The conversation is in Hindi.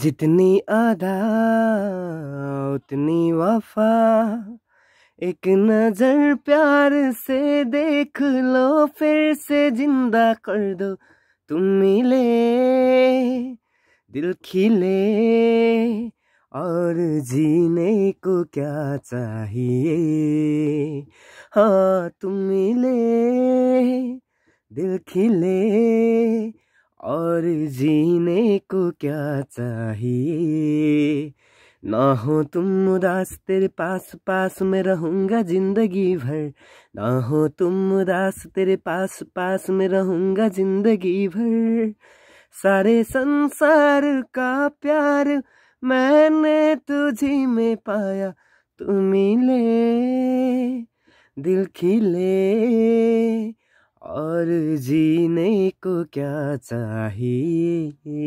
जितनी आदा उतनी वफा एक नजर प्यार से देख लो फिर से जिंदा कर दो तुम मिले दिल खिले और जीने को क्या चाहिए हाँ तुम मिले दिल खिले और जीने को क्या चाहिए ना हो तुम उदास तेरे पास पास में रहूँगा जिंदगी भर ना हो तुम उदास तेरे पास पास में रहूँगा जिंदगी भर सारे संसार का प्यार मैंने तुझी में पाया तू ले दिल खिले और जीने को क्या चाहिए